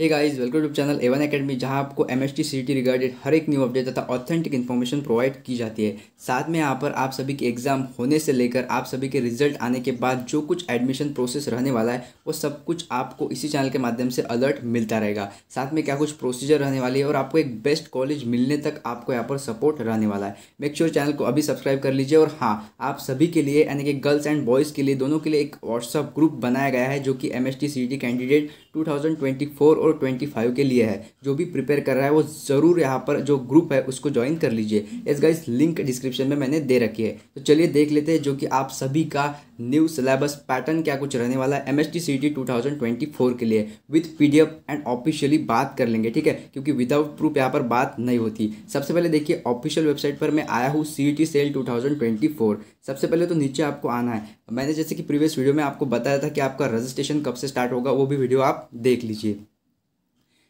hey guys welcome to channel Avon Academy जहां आपको M S T regarded हर एक न्यू अपडेट तथा ऑथेंटिक इन्फॉर्मेशन प्रोवाइड की जाती है साथ में यहां पर आप सभी के एग्जाम होने से लेकर आप सभी के रिजल्ट आने के बाद जो कुछ एडमिशन प्रोसेस रहने वाला है वो सब कुछ आपको इसी चैनल के माध्यम से अलर्ट मिलता रहेगा साथ में क्या कुछ प्रोसीजर रहने वाली है और आपको एक बेस्ट कॉलेज मिलने तक आपको यहाँ पर सपोर्ट रहने वाला है मेक श्योर चैनल को अभी सब्सक्राइब कर लीजिए और हाँ आप सभी के लिए यानी कि गर्ल्स एंड बॉयज़ के लिए दोनों के लिए एक व्हाट्सअप ग्रुप बनाया गया है जो कि एम एस कैंडिडेट टू और और ट्वेंटी फाइव के लिए है जो भी प्रिपेयर कर रहा है वो ज़रूर यहाँ पर जो ग्रुप है उसको ज्वाइन कर लीजिए इस गाइस लिंक डिस्क्रिप्शन में मैंने दे रखी है तो चलिए देख लेते हैं जो कि आप सभी का न्यू सिलेबस पैटर्न क्या कुछ रहने वाला है M S C T two thousand twenty के लिए विथ पी एंड ऑफिशियली बात कर लेंगे ठीक है क्योंकि विदाउट प्रूफ यहाँ पर बात नहीं होती सबसे पहले देखिए ऑफिशियल वेबसाइट पर मैं आया हूँ C T cell two thousand twenty four सबसे पहले तो नीचे आपको आना है मैंने जैसे कि प्रीवियस वीडियो में आपको बताया था कि आपका रजिस्ट्रेशन कब से स्टार्ट होगा वो भी वीडियो आप देख लीजिए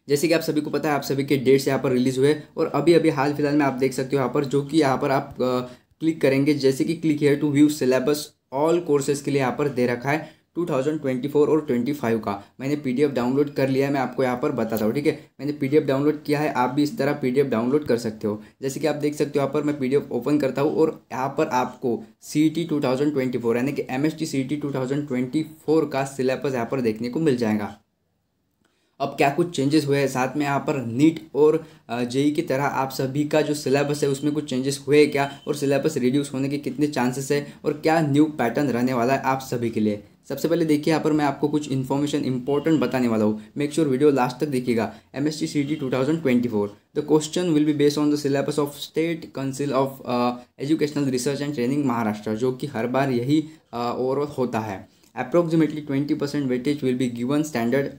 जैसे कि आप सभी को पता है आप सभी के डेट्स यहाँ पर रिलीज़ हुए और अभी अभी हाल फिलहाल में आप देख सकते हो यहाँ पर जो कि यहाँ पर आप क्लिक करेंगे जैसे कि click here to view syllabus all courses के लिए यहाँ पर दे रखा है 2024 और 25 का मैंने पीडीएफ डाउनलोड कर लिया है मैं आपको यहाँ पर बताता हूँ ठीक है मैंने पीडीएफ डाउनलोड किया है आप भी इस तरह पीडीएफ डाउनलोड कर सकते हो जैसे कि आप देख सकते हो यहाँ पर मैं पीडीएफ ओपन करता हूँ और यहाँ पर आपको सी टी e यानी कि M S T C T का सिलेबस यहाँ पर देखने को मिल जाएगा अब क्या कुछ चेंजेस हुए हैं साथ में यहाँ पर नीट और जेई की तरह आप सभी का जो सिलेबस है उसमें कुछ चेंजेस हुए क्या और सिलेबस रिड्यूस होने के कितने चांसेस है और क्या न्यू पैटर्न रहने वाला है आप सभी के लिए सबसे पहले देखिए यहाँ पर मैं आपको कुछ इन्फॉर्मेशन इंपॉर्टेंट बताने वाला हूँ मेक श्योर वीडियो लास्ट तक देखिएगा M S C C T two thousand twenty four the question will be based on the syllabus of state council of educational research and training Maharashtra जो कि हर बार यही ओवरऑल uh, होता है approximately twenty percent weightage will be given standard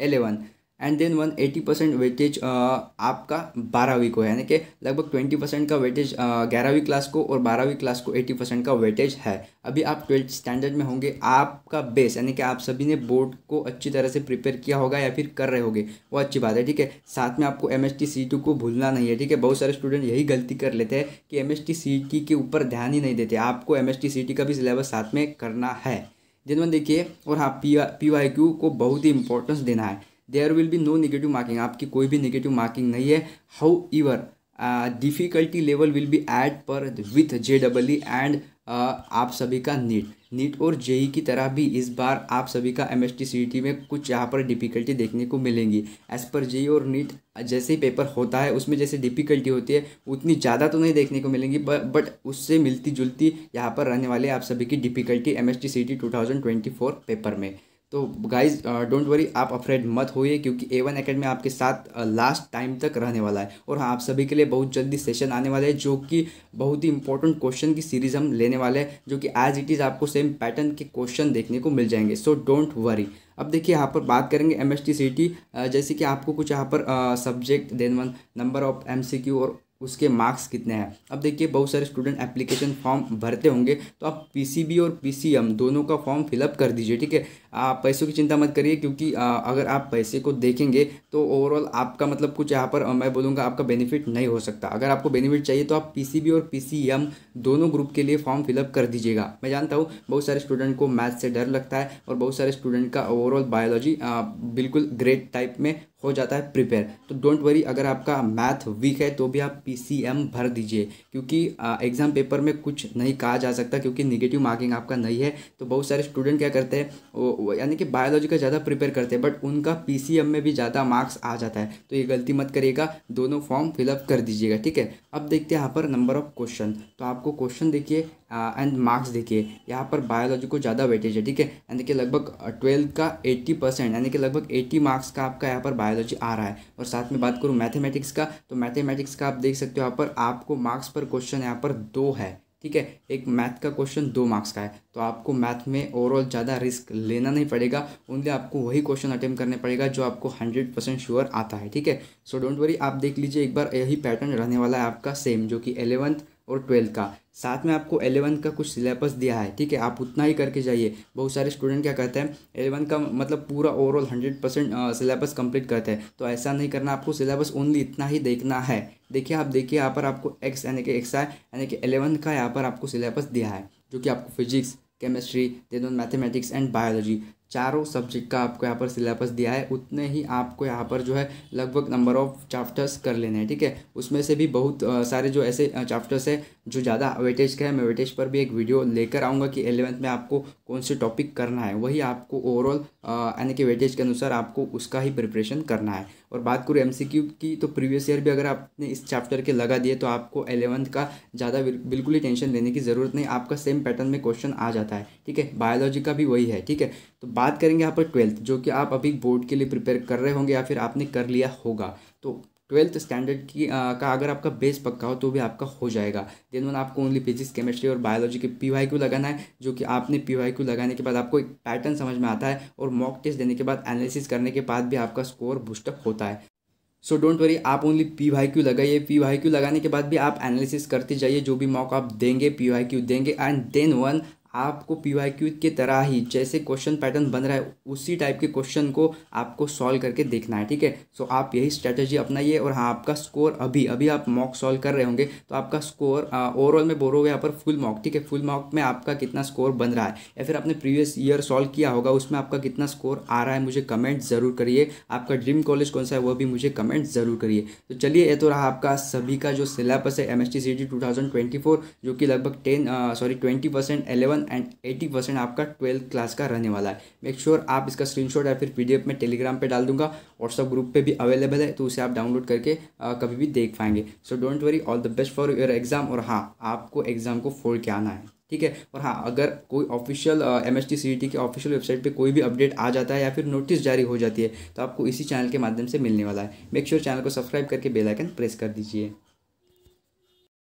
eleven and then one eighty percent weightage आपका बारहवीं को है यानी कि लगभग ट्वेंटी परसेंट का वेटेज ग्यारहवीं क्लास को और बारहवीं क्लास को एटी परसेंट का वेटेज है अभी आप ट्वेल्थ स्टैंडर्ड में होंगे आपका बेस यानी कि आप सभी ने बोर्ड को अच्छी तरह से प्रिपेयर किया होगा या फिर कर रहे होंगे वो अच्छी बात है ठीक है साथ में आपको M S T C two को भूलना नहीं है ठीक है बहुत सारे स्टूडेंट यही गलती कर लेते हैं कि M S T C T के ऊपर ध्यान ही नहीं देते आपको M S T C T का भी सिलेबस साथ में करना है जिनमें देखिए और हाँ पी पी वाई क्यू को बहुत ही इंपॉर्टेंस देना है there will be no negative marking आपकी कोई भी निगेटिव मार्किंग नहीं है however difficulty level will be at par with J double E and आप सभी का नीट नीट और जेई की तरह भी इस बार आप सभी का एम एस e में कुछ यहाँ पर डिफ़िकल्टी देखने को मिलेंगी एज़ पर जेई और नीट जैसे ही पेपर होता है उसमें जैसे डिफ़िकल्टी होती है उतनी ज़्यादा तो नहीं देखने को मिलेंगी बट उससे मिलती जुलती यहाँ पर रहने वाले आप सभी की difficulty M S T paper में तो गाइज डोंट वरी आप अफ्रेड मत होइए क्योंकि ए वन अकेडमी आपके साथ लास्ट uh, टाइम तक रहने वाला है और हाँ आप सभी के लिए बहुत जल्दी सेशन आने वाला है जो कि बहुत ही इंपॉर्टेंट क्वेश्चन की सीरीज हम लेने वाले हैं जो कि एज इट इज़ आपको सेम पैटर्न के क्वेश्चन देखने को मिल जाएंगे सो डोंट वरी अब देखिए यहाँ पर बात करेंगे एम एस uh, जैसे कि आपको कुछ यहाँ पर subject then one number of M और उसके मार्क्स कितने हैं अब देखिए बहुत सारे स्टूडेंट एप्लीकेशन फॉर्म भरते होंगे तो आप पीसीबी और पीसीएम दोनों का फॉर्म फिलअप कर दीजिए ठीक है आप पैसों की चिंता मत करिए क्योंकि आ, अगर आप पैसे को देखेंगे तो ओवरऑल आपका मतलब कुछ यहाँ पर मैं बोलूँगा आपका बेनिफिट नहीं हो सकता अगर आपको बेनिफिट चाहिए तो आप पी और पी दोनों ग्रुप के लिए फॉर्म फिलअप कर दीजिएगा मैं जानता हूँ बहुत सारे स्टूडेंट को मैथ से डर लगता है और बहुत सारे स्टूडेंट का ओवरऑल बायोलॉजी बिल्कुल ग्रेड टाइप में हो जाता है प्रिपेयर तो डोंट वरी अगर आपका मैथ वीक है तो भी आप पीसीएम भर दीजिए क्योंकि एग्ज़ाम पेपर में कुछ नहीं कहा जा सकता क्योंकि निगेटिव मार्किंग आपका नहीं है तो बहुत सारे स्टूडेंट क्या करते हैं यानी कि बायोलॉजी का ज़्यादा प्रिपेयर करते हैं बट उनका पी में भी ज़्यादा मार्क्स आ जाता है तो ये गलती मत करिएगा दोनों फॉर्म फिलअप कर दीजिएगा ठीक है अब देखते हैं यहाँ पर नंबर ऑफ क्वेश्चन तो आपको क्वेश्चन देखिए एंड मार्क्स देखिए यहाँ पर बायोलॉजी को ज़्यादा वेटेज है ठीक है यानी कि लगभग ट्वेल्थ का एट्टी परसेंट यानी कि लगभग एट्टी मार्क्स का आपका यहाँ पर बायोलॉजी आ रहा है और साथ में बात करूँ मैथमेटिक्स का तो मैथमेटिक्स का आप देख सकते हो यहाँ पर आपको मार्क्स पर क्वेश्चन यहाँ पर दो है ठीक है एक मैथ का क्वेश्चन दो मार्क्स का है तो आपको मैथ में ओवरऑल ज़्यादा रिस्क लेना नहीं पड़ेगा ओनली आपको वही क्वेश्चन अटेम्प्ट करने पड़ेगा जो आपको हंड्रेड परसेंट श्योर आता है ठीक है सो डोंट वरी आप देख लीजिए एक बार यही पैटर्न रहने वाला है आपका सेम जो कि एलेवंथ और ट्वेल्थ का साथ में आपको एलेवन का कुछ सिलेबस दिया है ठीक है आप उतना ही करके जाइए बहुत सारे स्टूडेंट क्या कहते हैं एलेवन का मतलब पूरा overall hundred percent syllabus complete करते हैं तो ऐसा नहीं करना आपको सिलेबस ओनली इतना ही देखना है देखिए आप देखिए यहाँ पर आपको एक्स यानी कि एक्स आई यानी कि एलेवन का यहाँ पर आपको सिलेबस दिया है जो कि आपको फिजिक्स केमिस्ट्री दे दोन मैथमेटिक्स एंड बायोलॉजी चारों सब्जेक्ट का आपको यहाँ पर सिलेबस दिया है उतने ही आपको यहाँ पर जो है लगभग नंबर ऑफ चैप्टर्स कर लेने हैं ठीक है उसमें से भी बहुत सारे जो ऐसे चैप्टर्स है जो ज़्यादा वेटेज का है मैं वेटेज पर भी एक वीडियो लेकर आऊँगा कि एलेवंथ में आपको कौन से टॉपिक करना है वही आपको ओवरऑल यानी कि वेटेज के अनुसार आपको उसका ही प्रिपरेशन करना है और बात करूँ एम की तो प्रीवियस ईयर भी अगर आपने इस चैप्टर के लगा दिए तो आपको एलेवंथ का ज़्यादा बिल्कुल ही टेंशन लेने की ज़रूरत नहीं आपका सेम पैटर्न में क्वेश्चन आ जाता है ठीक है बायोलॉजी का भी वही है ठीक है तो बात करेंगे यहाँ पर ट्वेल्थ जो कि आप अभी बोर्ड के लिए प्रिपेयर कर रहे होंगे या फिर आपने कर लिया होगा तो ट्वेल्थ स्टैंडर्ड की आ, का अगर आपका बेस पक्का हो तो भी आपका हो जाएगा देन वन आपको ओनली फिजिक्स केमिस्ट्री और बायोलॉजी के पी वाई क्यू लगाना है जो कि आपने पी वाई क्यू लगाने के बाद आपको एक पैटर्न समझ में आता है और मॉक टेस्ट देने के बाद एनालिसिस करने के बाद भी आपका स्कोर बूस्टअप होता है सो डोंट वरी आप ओनली पी वाई क्यू लगाइए पी वाई क्यू लगाने के बाद भी आप एनालिसिस करते जाइए जो भी मॉक आप देंगे पी वाई क्यू देंगे एंड देन वन आपको पी वाई क्यू की तरह ही जैसे क्वेश्चन पैटर्न बन रहा है उसी टाइप के क्वेश्चन को आपको सॉल्व करके देखना है ठीक है सो आप यही स्ट्रैटेजी अपनाइए और हाँ आपका स्कोर अभी अभी आप मॉक सॉल्व कर रहे होंगे तो आपका स्कोर ओवरऑल में बोलोगे यहाँ पर फुल मॉक ठीक है फुल मॉक में आपका कितना स्कोर बन रहा है या फिर आपने प्रीवियस ईयर सॉल्व किया होगा उसमें आपका कितना स्कोर आ रहा है मुझे कमेंट ज़रूर करिए आपका ड्रीम कॉलेज कौन सा है वह भी मुझे कमेंट ज़रूर करिए तो चलिए ये तो रहा आपका सभी का जो सिलेबस है M S T C T two thousand twenty four जो कि लगभग ten sorry twenty percent eleven and eighty percent आपका ट्वेल्थ क्लास का रहने वाला है मेक श्योर sure आप इसका स्क्रीनशॉट या फिर पीडीएफ में टेलीग्राम पे डाल दूंगा व्हाट्सअप ग्रुप पे भी अवेलेबल है तो उसे आप डाउनलोड करके आ, कभी भी देख पाएंगे so don't worry all the best for your exam और हाँ आपको एग्जाम को फोल्ड के आना है ठीक है और हाँ अगर कोई official M S T C T के ऑफिशियल वेबसाइट पे कोई भी अपडेट आ जाता है या फिर नोटिस जारी हो जाती है तो आपको इसी चैनल के माध्यम से मिलने वाला है मेक श्योर sure चैनल को सब्सक्राइब करके बेल आइकन प्रेस कर दीजिए